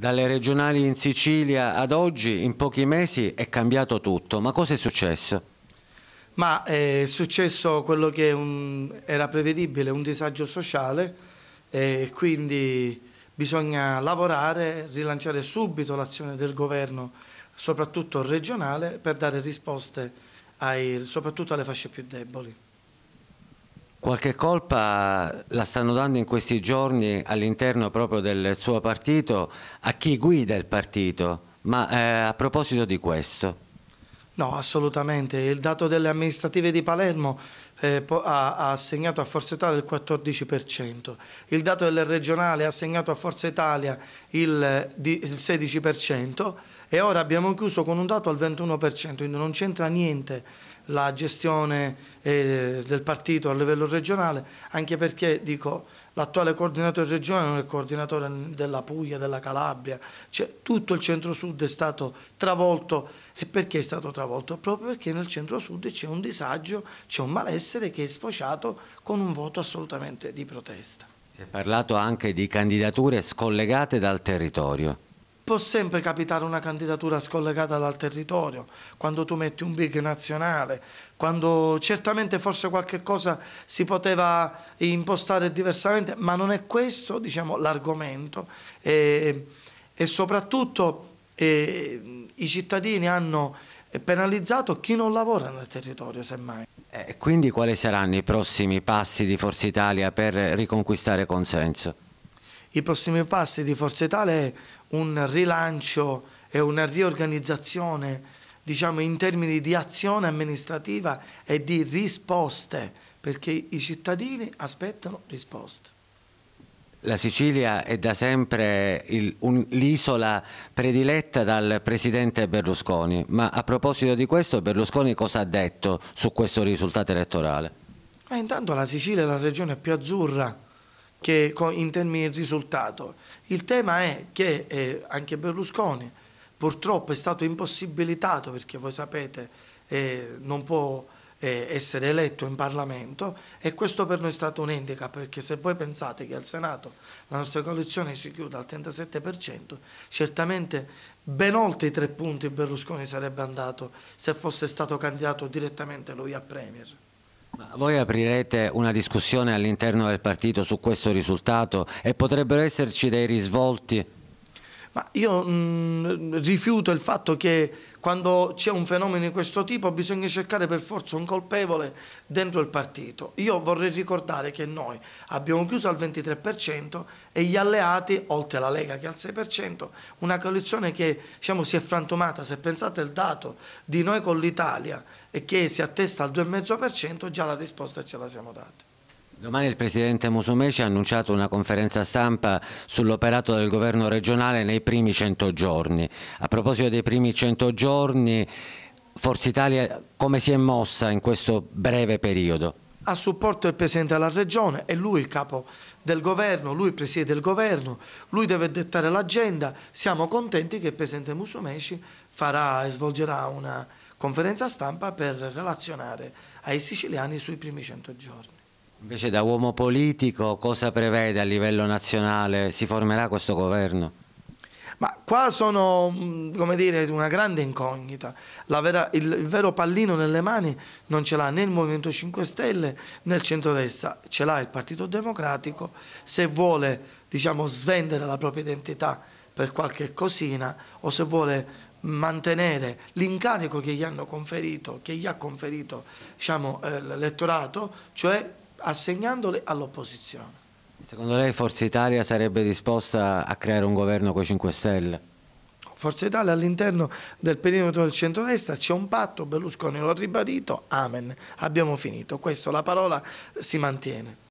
Dalle regionali in Sicilia ad oggi, in pochi mesi, è cambiato tutto. Ma cosa è successo? Ma eh, è successo quello che un, era prevedibile, un disagio sociale e quindi bisogna lavorare, rilanciare subito l'azione del governo, soprattutto regionale, per dare risposte ai, soprattutto alle fasce più deboli. Qualche colpa la stanno dando in questi giorni all'interno proprio del suo partito a chi guida il partito, ma eh, a proposito di questo. No, assolutamente. Il dato delle amministrative di Palermo eh, ha, ha, assegnato a Forza Italia il 14%, il dato del regionale ha assegnato a Forza Italia il, eh, il 16% e ora abbiamo chiuso con un dato al 21%, quindi non c'entra niente la gestione eh, del partito a livello regionale, anche perché dico l'attuale coordinatore regionale non è il coordinatore della Puglia, della Calabria, cioè, tutto il centro-sud è stato travolto e perché è stato travolto? Proprio perché nel centro-sud c'è un disagio, c'è un malessere essere che è sfociato con un voto assolutamente di protesta. Si è parlato anche di candidature scollegate dal territorio. Può sempre capitare una candidatura scollegata dal territorio, quando tu metti un big nazionale, quando certamente forse qualche cosa si poteva impostare diversamente, ma non è questo diciamo, l'argomento e, e, soprattutto e, eh, i cittadini hanno è penalizzato chi non lavora nel territorio semmai. Eh, e quindi quali saranno i prossimi passi di Forza Italia per riconquistare consenso? I prossimi passi di Forza Italia è un rilancio e una riorganizzazione diciamo, in termini di azione amministrativa e di risposte perché i cittadini aspettano risposte. La Sicilia è da sempre l'isola prediletta dal presidente Berlusconi, ma a proposito di questo Berlusconi cosa ha detto su questo risultato elettorale? Ma ah, intanto la Sicilia è la regione più azzurra che, in termini di risultato. Il tema è che eh, anche Berlusconi purtroppo è stato impossibilitato perché voi sapete eh, non può eh, essere eletto in Parlamento e questo per noi è stato un handicap perché se voi pensate che al Senato la nostra coalizione si chiude al 37% certamente ben oltre i tre punti Berlusconi sarebbe andato se fosse stato candidato direttamente lui a Premier. Ma voi aprirete una discussione all'interno del partito su questo risultato e potrebbero esserci dei risvolti? Ma io mh, mm, rifiuto il fatto che quando c'è un fenomeno di questo tipo bisogna cercare per forza un colpevole dentro il partito. Io vorrei ricordare che noi abbiamo chiuso al 23% e gli alleati, oltre alla Lega che è al 6%, una coalizione che diciamo, si è frantumata, se pensate al dato di noi con l'Italia e che si attesta al 2,5%, già la risposta ce la siamo data. Domani il Presidente Musumeci ha annunciato una conferenza stampa sull'operato del governo regionale nei primi 100 giorni. A proposito dei primi 100 giorni, Forza Italia come si è mossa in questo breve periodo? A supporto del Presidente della Regione, è lui il capo del governo, lui presiede il governo, lui deve dettare l'agenda, siamo contenti che il Presidente Musumeci farà e svolgerà una conferenza stampa per relazionare ai siciliani sui primi 100 giorni. Invece da uomo politico cosa prevede a livello nazionale? Si formerà questo governo? Ma qua sono, mm, come dire, una grande incognita. Vera, il, il, vero pallino nelle mani non ce l'ha né il Movimento 5 Stelle né il centrodestra, ce l'ha il Partito Democratico se vuole, diciamo, svendere la propria identità per qualche cosina o se vuole mantenere l'incarico che gli hanno conferito, che gli ha conferito, diciamo, eh, l'elettorato, cioè assegnandole all'opposizione. Secondo lei Forza Italia sarebbe disposta a creare un governo con i 5 Stelle? Forza Italia all'interno del perimetro del centrodestra c'è un patto, Berlusconi lo ha ribadito, amen, abbiamo finito, questo la parola si mantiene.